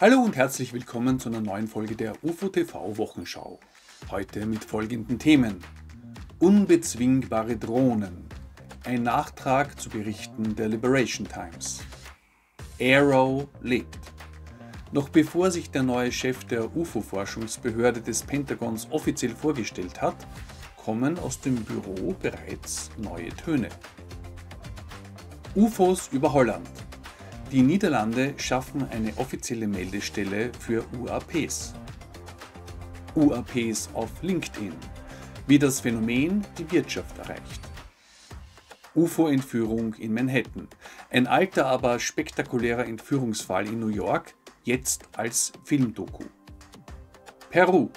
Hallo und herzlich willkommen zu einer neuen Folge der UFO TV Wochenschau. Heute mit folgenden Themen. Unbezwingbare Drohnen. Ein Nachtrag zu Berichten der Liberation Times. Arrow lebt. Noch bevor sich der neue Chef der UFO-Forschungsbehörde des Pentagons offiziell vorgestellt hat, kommen aus dem Büro bereits neue Töne. UFOs über Holland. Die Niederlande schaffen eine offizielle Meldestelle für UAPs. UAPs auf LinkedIn. Wie das Phänomen die Wirtschaft erreicht. UFO-Entführung in Manhattan. Ein alter, aber spektakulärer Entführungsfall in New York, jetzt als Filmdoku. Peru.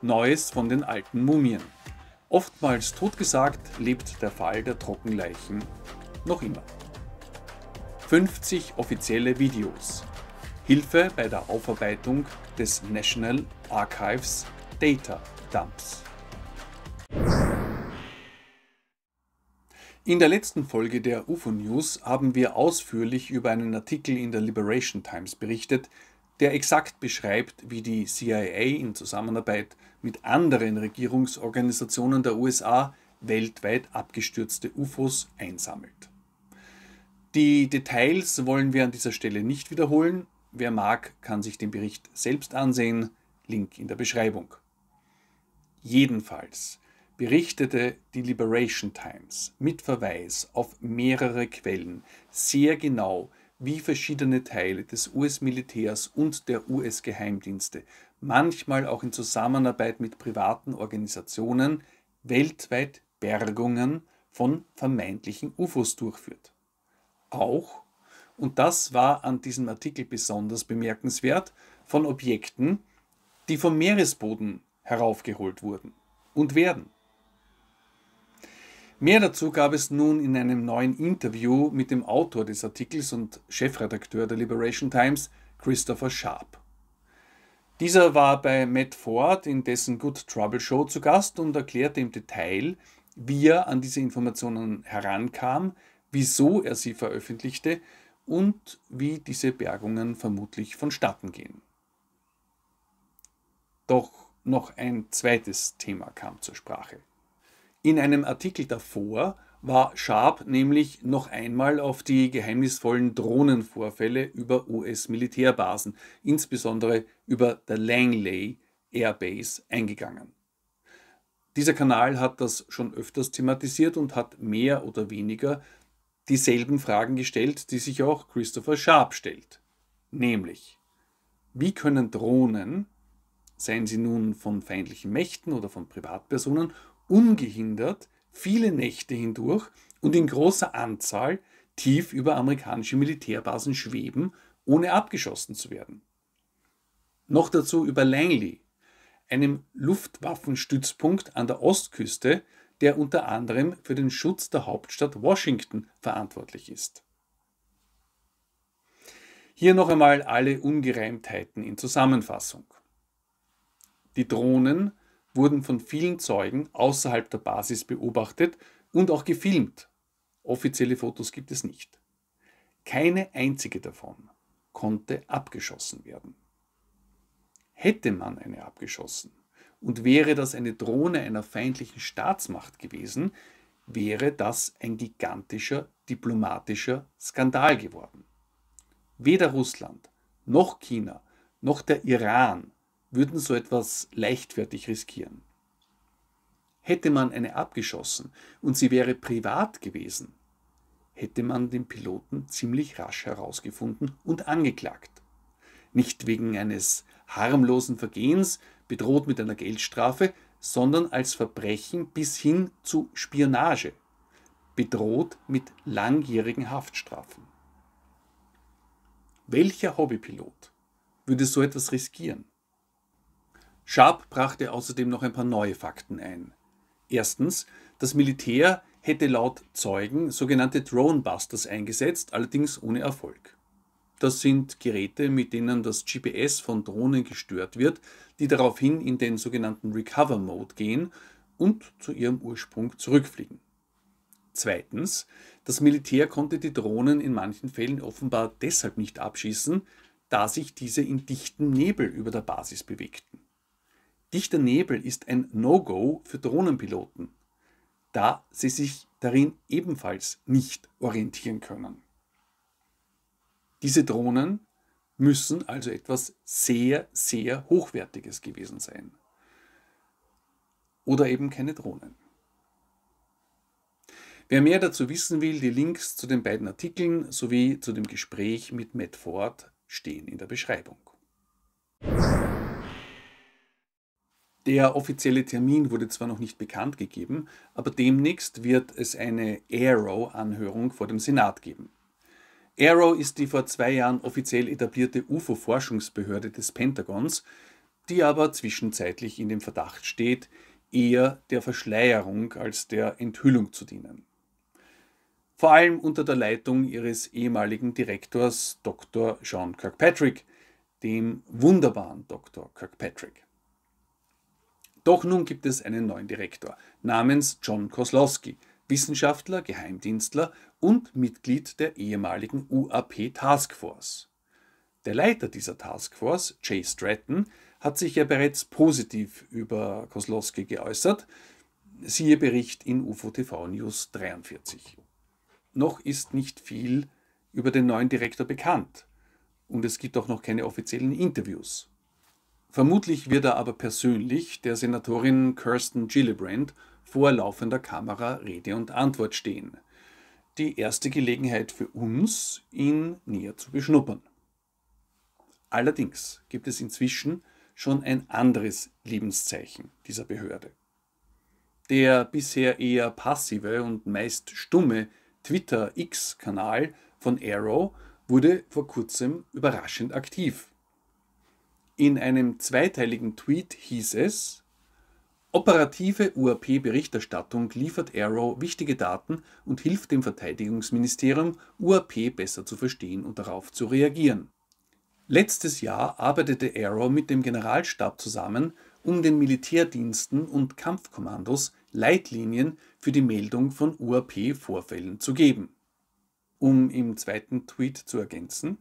Neues von den alten Mumien. Oftmals totgesagt lebt der Fall der Trockenleichen noch immer. 50 offizielle Videos, Hilfe bei der Aufarbeitung des National Archives Data Dumps. In der letzten Folge der UFO News haben wir ausführlich über einen Artikel in der Liberation Times berichtet, der exakt beschreibt, wie die CIA in Zusammenarbeit mit anderen Regierungsorganisationen der USA weltweit abgestürzte UFOs einsammelt. Die Details wollen wir an dieser Stelle nicht wiederholen. Wer mag, kann sich den Bericht selbst ansehen. Link in der Beschreibung. Jedenfalls berichtete die Liberation Times mit Verweis auf mehrere Quellen sehr genau, wie verschiedene Teile des US-Militärs und der US-Geheimdienste, manchmal auch in Zusammenarbeit mit privaten Organisationen, weltweit Bergungen von vermeintlichen UFOs durchführt auch, und das war an diesem Artikel besonders bemerkenswert, von Objekten, die vom Meeresboden heraufgeholt wurden und werden. Mehr dazu gab es nun in einem neuen Interview mit dem Autor des Artikels und Chefredakteur der Liberation Times, Christopher Sharp. Dieser war bei Matt Ford in dessen Good Trouble Show zu Gast und erklärte im Detail, wie er an diese Informationen herankam, wieso er sie veröffentlichte und wie diese Bergungen vermutlich vonstatten gehen. Doch noch ein zweites Thema kam zur Sprache. In einem Artikel davor war Sharp nämlich noch einmal auf die geheimnisvollen Drohnenvorfälle über US-Militärbasen, insbesondere über der Langley Air Base, eingegangen. Dieser Kanal hat das schon öfters thematisiert und hat mehr oder weniger dieselben Fragen gestellt, die sich auch Christopher Sharp stellt. Nämlich, wie können Drohnen, seien sie nun von feindlichen Mächten oder von Privatpersonen, ungehindert viele Nächte hindurch und in großer Anzahl tief über amerikanische Militärbasen schweben, ohne abgeschossen zu werden. Noch dazu über Langley, einem Luftwaffenstützpunkt an der Ostküste, der unter anderem für den Schutz der Hauptstadt Washington verantwortlich ist. Hier noch einmal alle Ungereimtheiten in Zusammenfassung. Die Drohnen wurden von vielen Zeugen außerhalb der Basis beobachtet und auch gefilmt. Offizielle Fotos gibt es nicht. Keine einzige davon konnte abgeschossen werden. Hätte man eine abgeschossen, und wäre das eine Drohne einer feindlichen Staatsmacht gewesen, wäre das ein gigantischer diplomatischer Skandal geworden. Weder Russland, noch China, noch der Iran würden so etwas leichtfertig riskieren. Hätte man eine abgeschossen und sie wäre privat gewesen, hätte man den Piloten ziemlich rasch herausgefunden und angeklagt. Nicht wegen eines harmlosen Vergehens, bedroht mit einer Geldstrafe, sondern als Verbrechen bis hin zu Spionage, bedroht mit langjährigen Haftstrafen. Welcher Hobbypilot würde so etwas riskieren? Sharp brachte außerdem noch ein paar neue Fakten ein. Erstens, das Militär hätte laut Zeugen sogenannte Dronebusters eingesetzt, allerdings ohne Erfolg. Das sind Geräte, mit denen das GPS von Drohnen gestört wird, die daraufhin in den sogenannten Recover Mode gehen und zu ihrem Ursprung zurückfliegen. Zweitens, das Militär konnte die Drohnen in manchen Fällen offenbar deshalb nicht abschießen, da sich diese in dichten Nebel über der Basis bewegten. Dichter Nebel ist ein No-Go für Drohnenpiloten, da sie sich darin ebenfalls nicht orientieren können. Diese Drohnen müssen also etwas sehr, sehr Hochwertiges gewesen sein. Oder eben keine Drohnen. Wer mehr dazu wissen will, die Links zu den beiden Artikeln sowie zu dem Gespräch mit Matt Ford stehen in der Beschreibung. Der offizielle Termin wurde zwar noch nicht bekannt gegeben, aber demnächst wird es eine Aero-Anhörung vor dem Senat geben. Arrow ist die vor zwei Jahren offiziell etablierte UFO-Forschungsbehörde des Pentagons, die aber zwischenzeitlich in dem Verdacht steht, eher der Verschleierung als der Enthüllung zu dienen. Vor allem unter der Leitung ihres ehemaligen Direktors Dr. Sean Kirkpatrick, dem wunderbaren Dr. Kirkpatrick. Doch nun gibt es einen neuen Direktor namens John Koslowski, Wissenschaftler, Geheimdienstler und Mitglied der ehemaligen UAP Taskforce. Der Leiter dieser Taskforce, Jay Stratton, hat sich ja bereits positiv über Kozlowski geäußert. Siehe Bericht in UFO-TV News 43. Noch ist nicht viel über den neuen Direktor bekannt und es gibt auch noch keine offiziellen Interviews. Vermutlich wird er aber persönlich der Senatorin Kirsten Gillibrand vor laufender Kamera Rede und Antwort stehen – die erste Gelegenheit für uns, ihn näher zu beschnuppern. Allerdings gibt es inzwischen schon ein anderes Lebenszeichen dieser Behörde. Der bisher eher passive und meist stumme Twitter-X-Kanal von Arrow wurde vor kurzem überraschend aktiv. In einem zweiteiligen Tweet hieß es, operative UAP-Berichterstattung liefert Arrow wichtige Daten und hilft dem Verteidigungsministerium, UAP besser zu verstehen und darauf zu reagieren. Letztes Jahr arbeitete Arrow mit dem Generalstab zusammen, um den Militärdiensten und Kampfkommandos Leitlinien für die Meldung von UAP-Vorfällen zu geben. Um im zweiten Tweet zu ergänzen,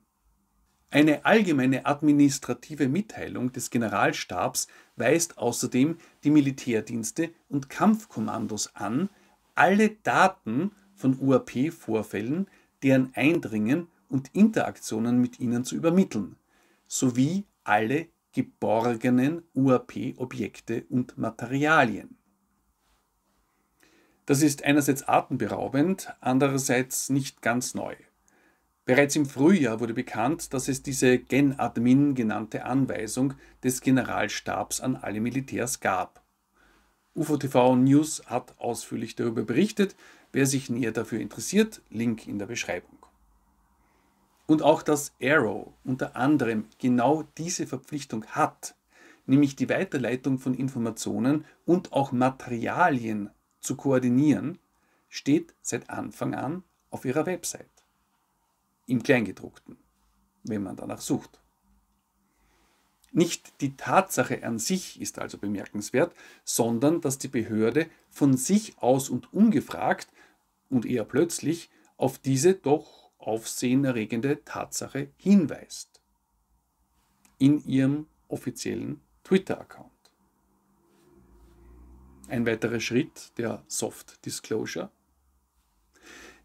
eine allgemeine administrative Mitteilung des Generalstabs weist außerdem die Militärdienste und Kampfkommandos an, alle Daten von UAP-Vorfällen, deren Eindringen und Interaktionen mit ihnen zu übermitteln, sowie alle geborgenen UAP-Objekte und Materialien. Das ist einerseits atemberaubend, andererseits nicht ganz neu. Bereits im Frühjahr wurde bekannt, dass es diese Gen-Admin genannte Anweisung des Generalstabs an alle Militärs gab. UFOTV News hat ausführlich darüber berichtet. Wer sich näher dafür interessiert, Link in der Beschreibung. Und auch dass Arrow unter anderem genau diese Verpflichtung hat, nämlich die Weiterleitung von Informationen und auch Materialien zu koordinieren, steht seit Anfang an auf ihrer Website im Kleingedruckten, wenn man danach sucht. Nicht die Tatsache an sich ist also bemerkenswert, sondern dass die Behörde von sich aus und ungefragt und eher plötzlich auf diese doch aufsehenerregende Tatsache hinweist. In ihrem offiziellen Twitter-Account. Ein weiterer Schritt der Soft Disclosure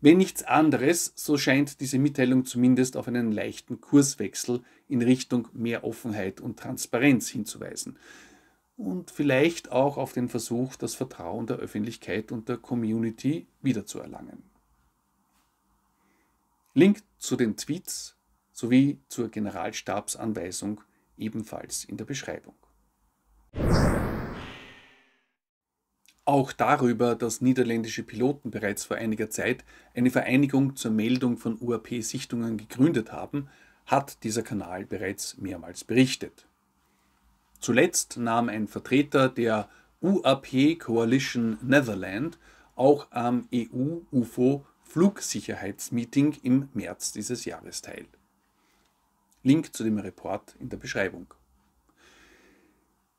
wenn nichts anderes, so scheint diese Mitteilung zumindest auf einen leichten Kurswechsel in Richtung mehr Offenheit und Transparenz hinzuweisen. Und vielleicht auch auf den Versuch, das Vertrauen der Öffentlichkeit und der Community wiederzuerlangen. Link zu den Tweets sowie zur Generalstabsanweisung ebenfalls in der Beschreibung auch darüber, dass niederländische Piloten bereits vor einiger Zeit eine Vereinigung zur Meldung von UAP-Sichtungen gegründet haben, hat dieser Kanal bereits mehrmals berichtet. Zuletzt nahm ein Vertreter der UAP Coalition Netherland auch am EU-UFO Flugsicherheitsmeeting im März dieses Jahres teil. Link zu dem Report in der Beschreibung.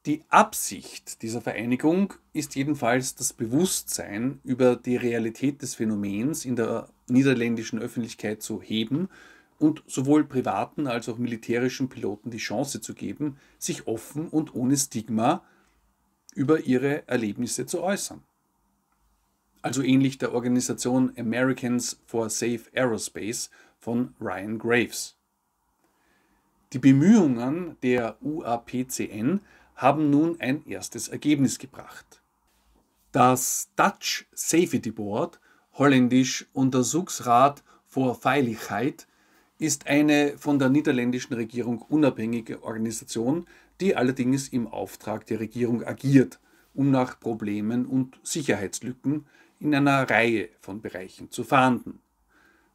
Die Absicht dieser Vereinigung ist jedenfalls das Bewusstsein über die Realität des Phänomens in der niederländischen Öffentlichkeit zu heben und sowohl privaten als auch militärischen Piloten die Chance zu geben, sich offen und ohne Stigma über ihre Erlebnisse zu äußern. Also ähnlich der Organisation Americans for Safe Aerospace von Ryan Graves. Die Bemühungen der UAPCN haben nun ein erstes Ergebnis gebracht. Das Dutch Safety Board, holländisch Untersuchsrat vor Feierlichkeit, ist eine von der niederländischen Regierung unabhängige Organisation, die allerdings im Auftrag der Regierung agiert, um nach Problemen und Sicherheitslücken in einer Reihe von Bereichen zu fahnden.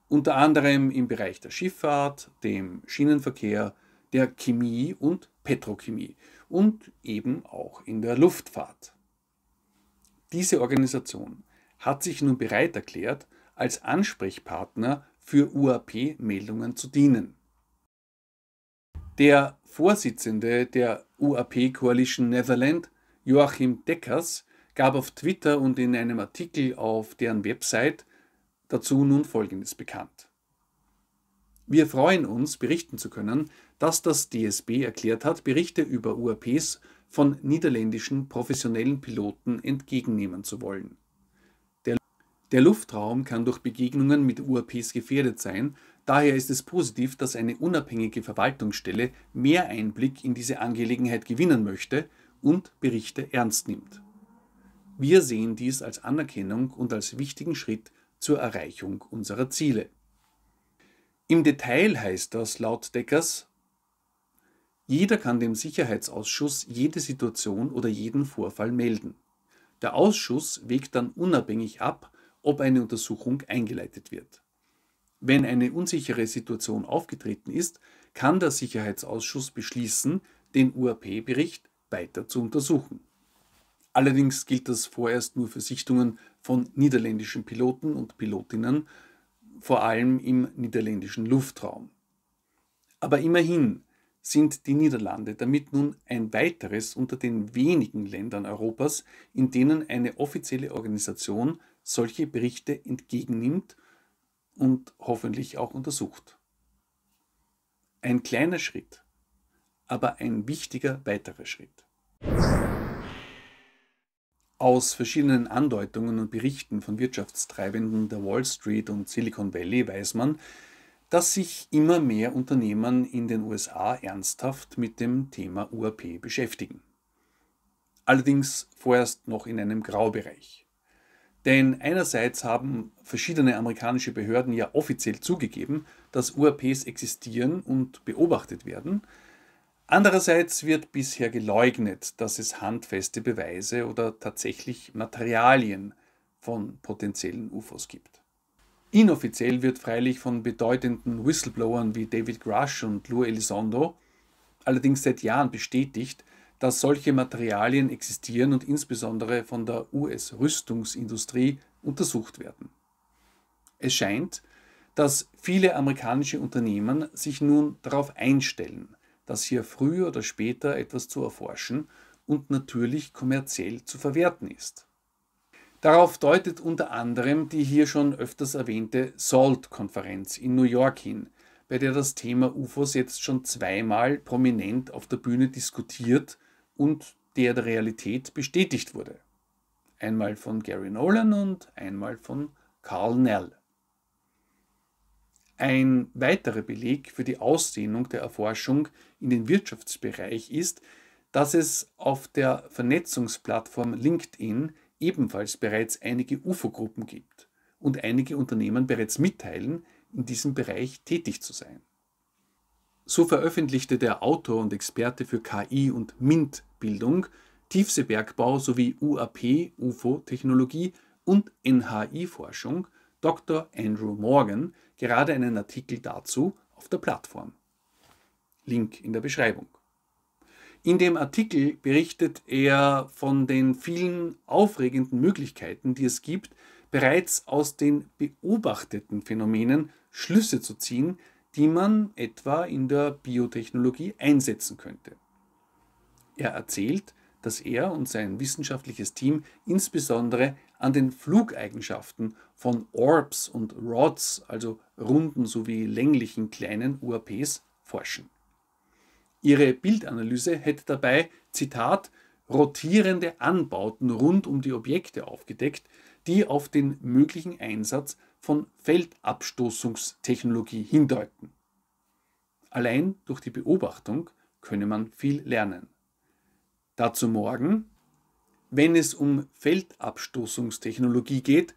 Unter anderem im Bereich der Schifffahrt, dem Schienenverkehr, der Chemie und Petrochemie und eben auch in der Luftfahrt. Diese Organisation hat sich nun bereit erklärt, als Ansprechpartner für UAP-Meldungen zu dienen. Der Vorsitzende der UAP Coalition Netherlands, Joachim Deckers, gab auf Twitter und in einem Artikel auf deren Website dazu nun Folgendes bekannt. Wir freuen uns, berichten zu können, dass das DSB erklärt hat, Berichte über UAPs von niederländischen professionellen Piloten entgegennehmen zu wollen. Der, der Luftraum kann durch Begegnungen mit UAPs gefährdet sein, daher ist es positiv, dass eine unabhängige Verwaltungsstelle mehr Einblick in diese Angelegenheit gewinnen möchte und Berichte ernst nimmt. Wir sehen dies als Anerkennung und als wichtigen Schritt zur Erreichung unserer Ziele. Im Detail heißt das laut Deckers, jeder kann dem Sicherheitsausschuss jede Situation oder jeden Vorfall melden. Der Ausschuss wägt dann unabhängig ab, ob eine Untersuchung eingeleitet wird. Wenn eine unsichere Situation aufgetreten ist, kann der Sicherheitsausschuss beschließen, den UAP-Bericht weiter zu untersuchen. Allerdings gilt das vorerst nur für Sichtungen von niederländischen Piloten und Pilotinnen, vor allem im niederländischen Luftraum. Aber immerhin, sind die Niederlande, damit nun ein weiteres unter den wenigen Ländern Europas, in denen eine offizielle Organisation solche Berichte entgegennimmt und hoffentlich auch untersucht. Ein kleiner Schritt, aber ein wichtiger weiterer Schritt. Aus verschiedenen Andeutungen und Berichten von Wirtschaftstreibenden der Wall Street und Silicon Valley weiß man, dass sich immer mehr Unternehmen in den USA ernsthaft mit dem Thema UAP beschäftigen. Allerdings vorerst noch in einem Graubereich. Denn einerseits haben verschiedene amerikanische Behörden ja offiziell zugegeben, dass UAPs existieren und beobachtet werden, Andererseits wird bisher geleugnet, dass es handfeste Beweise oder tatsächlich Materialien von potenziellen UFOs gibt. Inoffiziell wird freilich von bedeutenden Whistleblowern wie David Grush und Lou Elizondo allerdings seit Jahren bestätigt, dass solche Materialien existieren und insbesondere von der US-Rüstungsindustrie untersucht werden. Es scheint, dass viele amerikanische Unternehmen sich nun darauf einstellen, dass hier früher oder später etwas zu erforschen und natürlich kommerziell zu verwerten ist. Darauf deutet unter anderem die hier schon öfters erwähnte SALT-Konferenz in New York hin, bei der das Thema UFOs jetzt schon zweimal prominent auf der Bühne diskutiert und der der Realität bestätigt wurde. Einmal von Gary Nolan und einmal von Carl Nell. Ein weiterer Beleg für die Ausdehnung der Erforschung in den Wirtschaftsbereich ist, dass es auf der Vernetzungsplattform LinkedIn ebenfalls bereits einige UFO-Gruppen gibt und einige Unternehmen bereits mitteilen, in diesem Bereich tätig zu sein. So veröffentlichte der Autor und Experte für KI und MINT-Bildung, Tiefseebergbau sowie UAP, UFO-Technologie und NHI-Forschung Dr. Andrew Morgan gerade einen Artikel dazu auf der Plattform. Link in der Beschreibung. In dem Artikel berichtet er von den vielen aufregenden Möglichkeiten, die es gibt, bereits aus den beobachteten Phänomenen Schlüsse zu ziehen, die man etwa in der Biotechnologie einsetzen könnte. Er erzählt, dass er und sein wissenschaftliches Team insbesondere an den Flugeigenschaften von Orbs und Rods, also runden sowie länglichen kleinen UAPs, forschen. Ihre Bildanalyse hätte dabei, Zitat, rotierende Anbauten rund um die Objekte aufgedeckt, die auf den möglichen Einsatz von Feldabstoßungstechnologie hindeuten. Allein durch die Beobachtung könne man viel lernen. Dazu morgen, wenn es um Feldabstoßungstechnologie geht,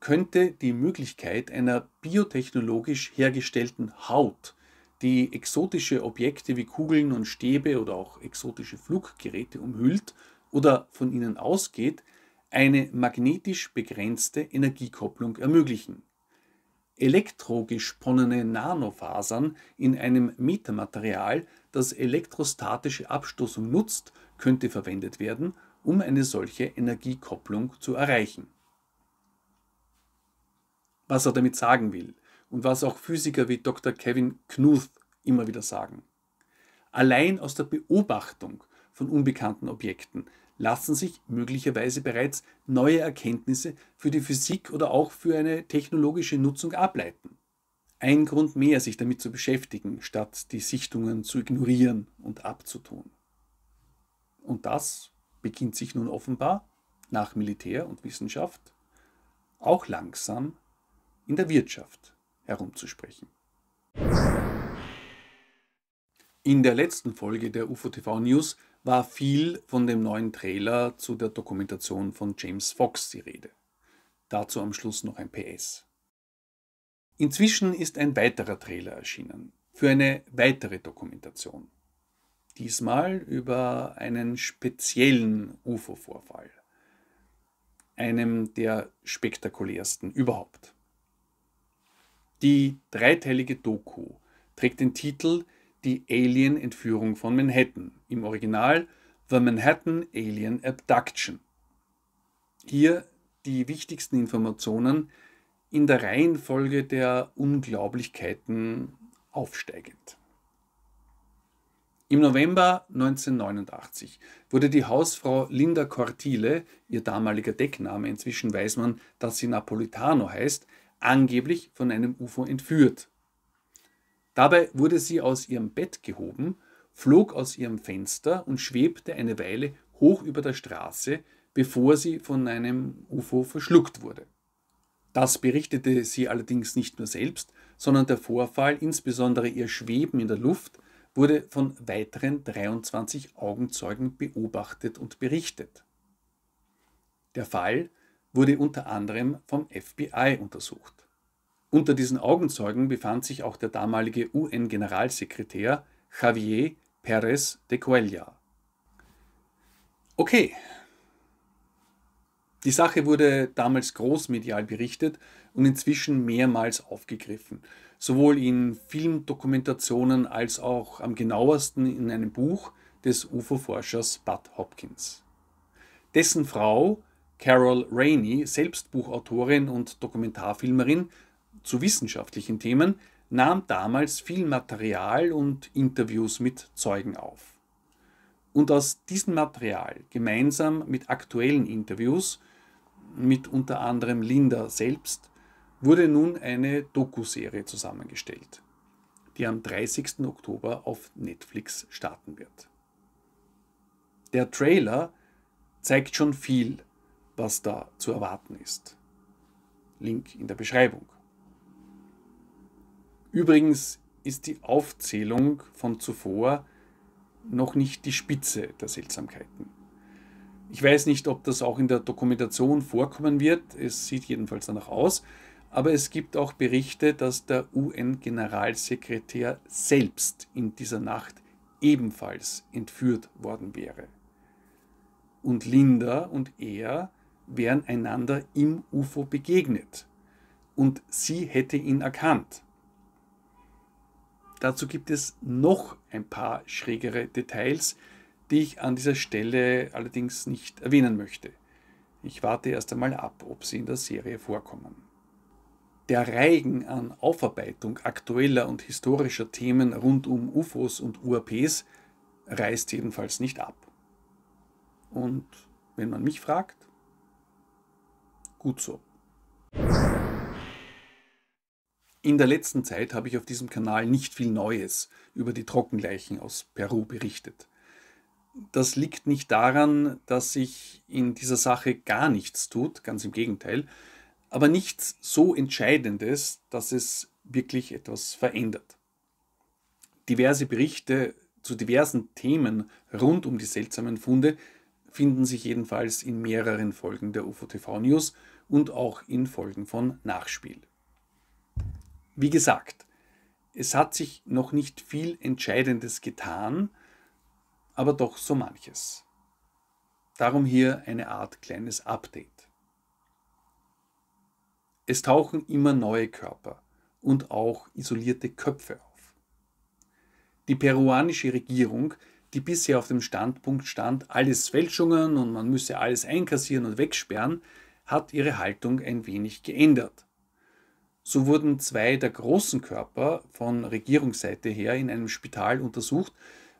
könnte die Möglichkeit einer biotechnologisch hergestellten Haut die exotische Objekte wie Kugeln und Stäbe oder auch exotische Fluggeräte umhüllt oder von ihnen ausgeht, eine magnetisch begrenzte Energiekopplung ermöglichen. Elektrogesponnene Nanofasern in einem Metamaterial, das elektrostatische Abstoßung nutzt, könnte verwendet werden, um eine solche Energiekopplung zu erreichen. Was er damit sagen will und was auch Physiker wie Dr. Kevin Knuth immer wieder sagen. Allein aus der Beobachtung von unbekannten Objekten lassen sich möglicherweise bereits neue Erkenntnisse für die Physik oder auch für eine technologische Nutzung ableiten. Ein Grund mehr, sich damit zu beschäftigen, statt die Sichtungen zu ignorieren und abzutun. Und das beginnt sich nun offenbar nach Militär und Wissenschaft auch langsam in der Wirtschaft herumzusprechen. In der letzten Folge der UFO-TV News war viel von dem neuen Trailer zu der Dokumentation von James Fox die Rede. Dazu am Schluss noch ein PS. Inzwischen ist ein weiterer Trailer erschienen für eine weitere Dokumentation. Diesmal über einen speziellen UFO-Vorfall. Einem der spektakulärsten überhaupt. Die dreiteilige Doku trägt den Titel Die Alien-Entführung von Manhattan, im Original The Manhattan Alien Abduction. Hier die wichtigsten Informationen in der Reihenfolge der Unglaublichkeiten aufsteigend. Im November 1989 wurde die Hausfrau Linda Cortile, ihr damaliger Deckname, inzwischen weiß man, dass sie Napolitano heißt, angeblich von einem UFO entführt. Dabei wurde sie aus ihrem Bett gehoben, flog aus ihrem Fenster und schwebte eine Weile hoch über der Straße, bevor sie von einem UFO verschluckt wurde. Das berichtete sie allerdings nicht nur selbst, sondern der Vorfall, insbesondere ihr Schweben in der Luft, wurde von weiteren 23 Augenzeugen beobachtet und berichtet. Der Fall wurde unter anderem vom FBI untersucht. Unter diesen Augenzeugen befand sich auch der damalige UN-Generalsekretär Javier Pérez de Coelha. Okay. Die Sache wurde damals großmedial berichtet und inzwischen mehrmals aufgegriffen, sowohl in Filmdokumentationen als auch am genauesten in einem Buch des UFO-Forschers Bud Hopkins. Dessen Frau Carol Rainey, selbst Buchautorin und Dokumentarfilmerin zu wissenschaftlichen Themen, nahm damals viel Material und Interviews mit Zeugen auf. Und aus diesem Material, gemeinsam mit aktuellen Interviews, mit unter anderem Linda selbst, wurde nun eine Dokuserie zusammengestellt, die am 30. Oktober auf Netflix starten wird. Der Trailer zeigt schon viel was da zu erwarten ist. Link in der Beschreibung. Übrigens ist die Aufzählung von zuvor noch nicht die Spitze der Seltsamkeiten. Ich weiß nicht, ob das auch in der Dokumentation vorkommen wird, es sieht jedenfalls danach aus, aber es gibt auch Berichte, dass der UN-Generalsekretär selbst in dieser Nacht ebenfalls entführt worden wäre. Und Linda und er wären einander im UFO begegnet und sie hätte ihn erkannt. Dazu gibt es noch ein paar schrägere Details, die ich an dieser Stelle allerdings nicht erwähnen möchte. Ich warte erst einmal ab, ob sie in der Serie vorkommen. Der Reigen an Aufarbeitung aktueller und historischer Themen rund um UFOs und UAPs reißt jedenfalls nicht ab. Und wenn man mich fragt, Gut so. In der letzten Zeit habe ich auf diesem Kanal nicht viel Neues über die Trockenleichen aus Peru berichtet. Das liegt nicht daran, dass sich in dieser Sache gar nichts tut, ganz im Gegenteil, aber nichts so Entscheidendes, dass es wirklich etwas verändert. Diverse Berichte zu diversen Themen rund um die seltsamen Funde finden sich jedenfalls in mehreren Folgen der UFO TV News und auch in Folgen von Nachspiel. Wie gesagt, es hat sich noch nicht viel Entscheidendes getan, aber doch so manches. Darum hier eine Art kleines Update. Es tauchen immer neue Körper und auch isolierte Köpfe auf. Die peruanische Regierung die bisher auf dem Standpunkt stand, alles Fälschungen und man müsse alles einkassieren und wegsperren, hat ihre Haltung ein wenig geändert. So wurden zwei der großen Körper von Regierungsseite her in einem Spital untersucht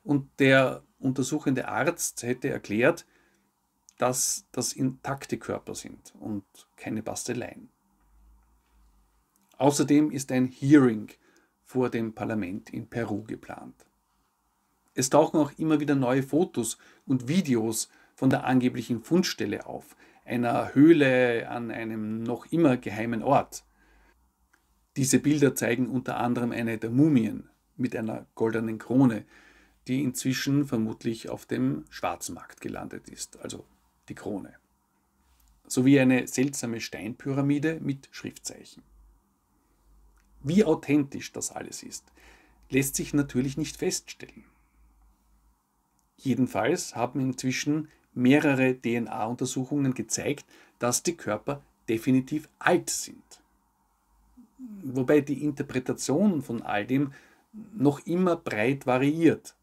und der untersuchende Arzt hätte erklärt, dass das intakte Körper sind und keine Basteleien. Außerdem ist ein Hearing vor dem Parlament in Peru geplant. Es tauchen auch immer wieder neue Fotos und Videos von der angeblichen Fundstelle auf, einer Höhle an einem noch immer geheimen Ort. Diese Bilder zeigen unter anderem eine der Mumien mit einer goldenen Krone, die inzwischen vermutlich auf dem Schwarzmarkt gelandet ist, also die Krone. Sowie eine seltsame Steinpyramide mit Schriftzeichen. Wie authentisch das alles ist, lässt sich natürlich nicht feststellen. Jedenfalls haben inzwischen mehrere DNA-Untersuchungen gezeigt, dass die Körper definitiv alt sind. Wobei die Interpretation von all dem noch immer breit variiert.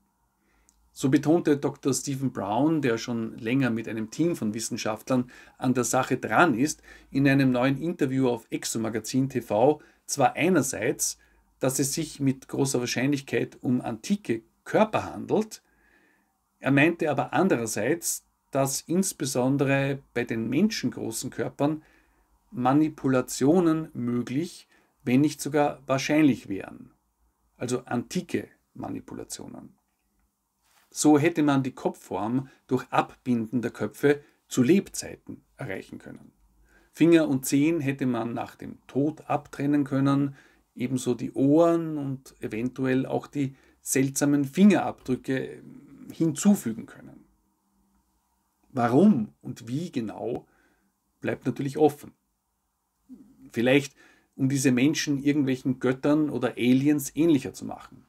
So betonte Dr. Stephen Brown, der schon länger mit einem Team von Wissenschaftlern an der Sache dran ist, in einem neuen Interview auf Exomagazin TV zwar einerseits, dass es sich mit großer Wahrscheinlichkeit um antike Körper handelt, er meinte aber andererseits, dass insbesondere bei den menschengroßen Körpern Manipulationen möglich, wenn nicht sogar wahrscheinlich wären, also antike Manipulationen. So hätte man die Kopfform durch Abbinden der Köpfe zu Lebzeiten erreichen können. Finger und Zehen hätte man nach dem Tod abtrennen können, ebenso die Ohren und eventuell auch die seltsamen Fingerabdrücke hinzufügen können. Warum und wie genau bleibt natürlich offen. Vielleicht um diese Menschen irgendwelchen Göttern oder Aliens ähnlicher zu machen.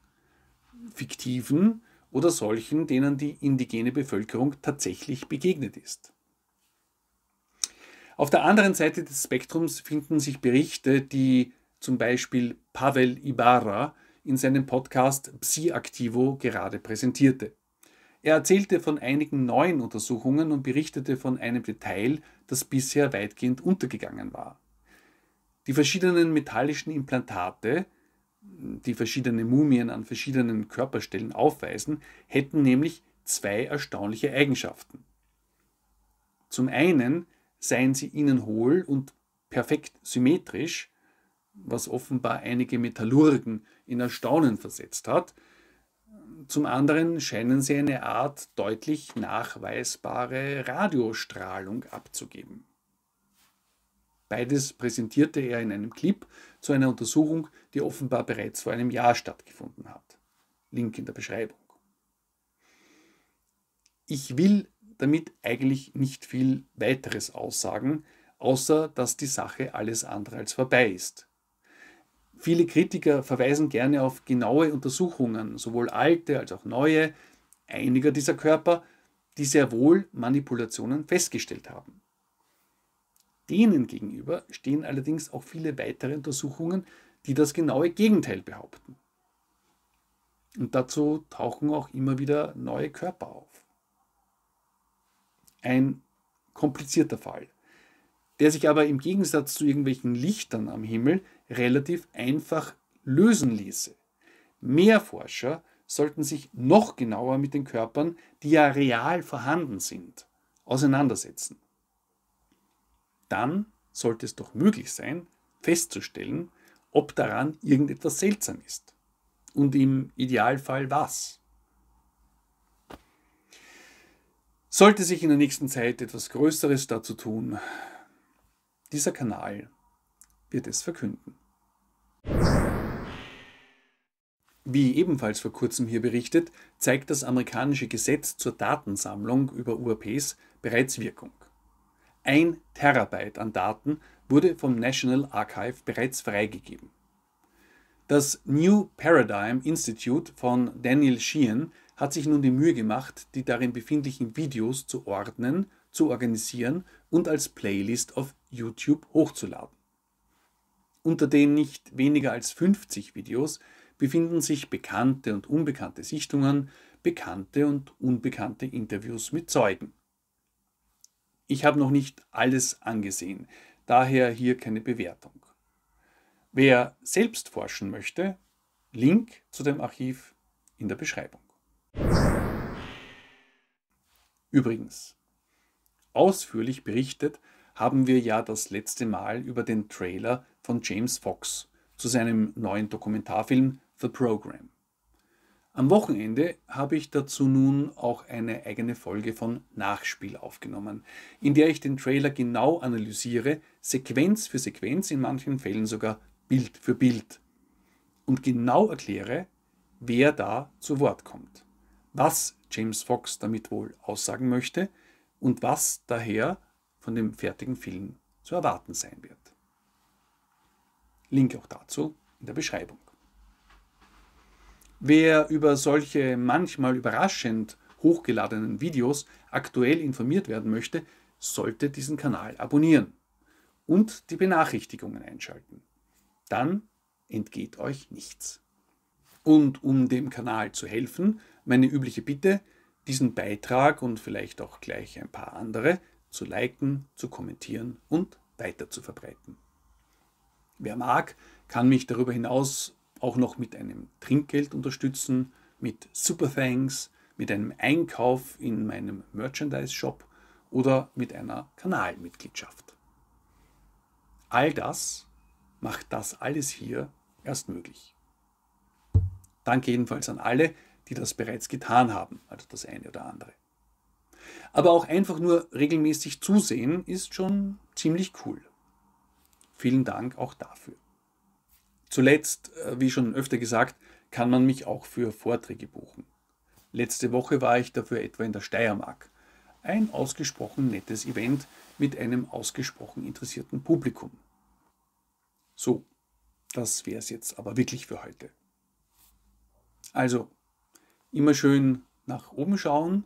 Fiktiven oder solchen, denen die indigene Bevölkerung tatsächlich begegnet ist. Auf der anderen Seite des Spektrums finden sich Berichte, die zum Beispiel Pavel Ibarra in seinem Podcast Psi Activo gerade präsentierte. Er erzählte von einigen neuen Untersuchungen und berichtete von einem Detail, das bisher weitgehend untergegangen war. Die verschiedenen metallischen Implantate, die verschiedene Mumien an verschiedenen Körperstellen aufweisen, hätten nämlich zwei erstaunliche Eigenschaften. Zum einen seien sie innen hohl und perfekt symmetrisch, was offenbar einige Metallurgen in Erstaunen versetzt hat, zum anderen scheinen sie eine Art deutlich nachweisbare Radiostrahlung abzugeben. Beides präsentierte er in einem Clip zu einer Untersuchung, die offenbar bereits vor einem Jahr stattgefunden hat. Link in der Beschreibung. Ich will damit eigentlich nicht viel weiteres aussagen, außer dass die Sache alles andere als vorbei ist. Viele Kritiker verweisen gerne auf genaue Untersuchungen, sowohl alte als auch neue, einiger dieser Körper, die sehr wohl Manipulationen festgestellt haben. Denen gegenüber stehen allerdings auch viele weitere Untersuchungen, die das genaue Gegenteil behaupten. Und dazu tauchen auch immer wieder neue Körper auf. Ein komplizierter Fall, der sich aber im Gegensatz zu irgendwelchen Lichtern am Himmel relativ einfach lösen ließe. Mehr Forscher sollten sich noch genauer mit den Körpern, die ja real vorhanden sind, auseinandersetzen. Dann sollte es doch möglich sein, festzustellen, ob daran irgendetwas seltsam ist. Und im Idealfall was. Sollte sich in der nächsten Zeit etwas Größeres dazu tun, dieser Kanal wird es verkünden. Wie ebenfalls vor kurzem hier berichtet, zeigt das amerikanische Gesetz zur Datensammlung über UAPs bereits Wirkung. Ein Terabyte an Daten wurde vom National Archive bereits freigegeben. Das New Paradigm Institute von Daniel Sheehan hat sich nun die Mühe gemacht, die darin befindlichen Videos zu ordnen, zu organisieren und als Playlist auf YouTube hochzuladen. Unter den nicht weniger als 50 Videos befinden sich bekannte und unbekannte Sichtungen, bekannte und unbekannte Interviews mit Zeugen. Ich habe noch nicht alles angesehen, daher hier keine Bewertung. Wer selbst forschen möchte, Link zu dem Archiv in der Beschreibung. Übrigens, ausführlich berichtet haben wir ja das letzte Mal über den Trailer von James Fox zu seinem neuen Dokumentarfilm The Program. Am Wochenende habe ich dazu nun auch eine eigene Folge von Nachspiel aufgenommen, in der ich den Trailer genau analysiere, Sequenz für Sequenz, in manchen Fällen sogar Bild für Bild. Und genau erkläre, wer da zu Wort kommt, was James Fox damit wohl aussagen möchte und was daher von dem fertigen Film zu erwarten sein wird. Link auch dazu in der Beschreibung. Wer über solche manchmal überraschend hochgeladenen Videos aktuell informiert werden möchte, sollte diesen Kanal abonnieren und die Benachrichtigungen einschalten. Dann entgeht euch nichts. Und um dem Kanal zu helfen, meine übliche Bitte, diesen Beitrag und vielleicht auch gleich ein paar andere zu liken, zu kommentieren und weiter zu verbreiten. Wer mag, kann mich darüber hinaus auch noch mit einem Trinkgeld unterstützen, mit Super Thanks, mit einem Einkauf in meinem Merchandise-Shop oder mit einer Kanalmitgliedschaft. All das macht das alles hier erst möglich. Danke jedenfalls an alle, die das bereits getan haben, also das eine oder andere. Aber auch einfach nur regelmäßig zusehen ist schon ziemlich cool. Vielen Dank auch dafür. Zuletzt, äh, wie schon öfter gesagt, kann man mich auch für Vorträge buchen. Letzte Woche war ich dafür etwa in der Steiermark. Ein ausgesprochen nettes Event mit einem ausgesprochen interessierten Publikum. So, das wäre es jetzt aber wirklich für heute. Also, immer schön nach oben schauen